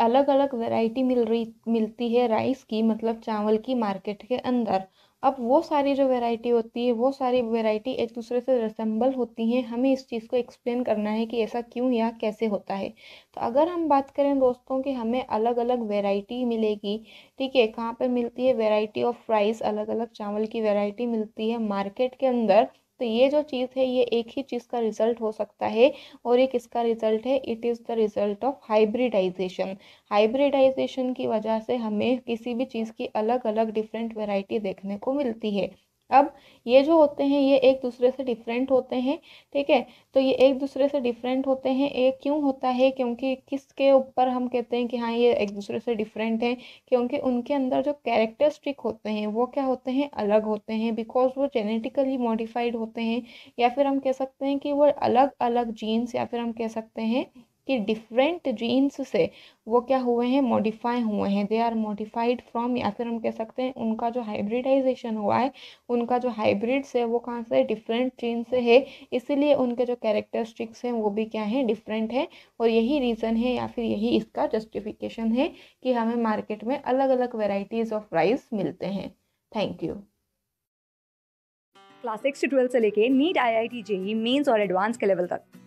अलग अलग वैरायटी मिल रही मिलती है राइस की मतलब चावल की मार्केट के अंदर अब वो सारी जो वैरायटी होती है वो सारी वैरायटी एक दूसरे से रिसम्बल होती हैं हमें इस चीज़ को एक्सप्लेन करना है कि ऐसा क्यों या कैसे होता है तो अगर हम बात करें दोस्तों कि हमें अलग अलग वैरायटी मिलेगी ठीक है कहाँ पर मिलती है वैरायटी ऑफ राइस अलग अलग चावल की वैरायटी मिलती है मार्केट के अंदर तो ये जो चीज़ है ये एक ही चीज़ का रिजल्ट हो सकता है और एक इसका रिजल्ट है it is the result of hybridization hybridization की वजह से हमें किसी भी चीज़ की अलग अलग डिफरेंट वेराइटी देखने को मिलती है अब ये जो होते हैं ये एक दूसरे से डिफरेंट होते हैं ठीक है तो ये एक दूसरे से डिफरेंट होते हैं ये क्यों होता है क्योंकि किसके ऊपर हम कहते हैं कि हाँ ये एक दूसरे से डिफरेंट हैं क्योंकि उनके अंदर जो कैरेक्टरिस्टिक होते हैं वो क्या होते हैं अलग होते हैं बिकॉज वो जेनेटिकली मॉडिफाइड होते हैं या फिर हम कह सकते हैं कि वो अलग अलग जीन्स या फिर हम कह सकते हैं कि डिफरेंट जीन्स से वो क्या हुए हैं मॉडिफाई हुए हैं दे आर मॉडिफाइड फ्रॉम या फिर हम कह सकते हैं उनका जो हाइब्रिडाइजेशन हुआ है उनका जो हाइब्रिड्स है वो कहाँ से डिफरेंट जीन से है इसीलिए उनके जो कैरेक्टरिस्टिक्स हैं वो भी क्या है डिफरेंट है और यही रीज़न है या फिर यही इसका जस्टिफिकेशन है कि हमें मार्केट में अलग अलग वेराइटीज़ ऑफ राइस मिलते हैं थैंक यू क्लास सिक्स से ट्वेल्थ से लेके NEET I I T JEE Mains और एडवांस के लेवल तक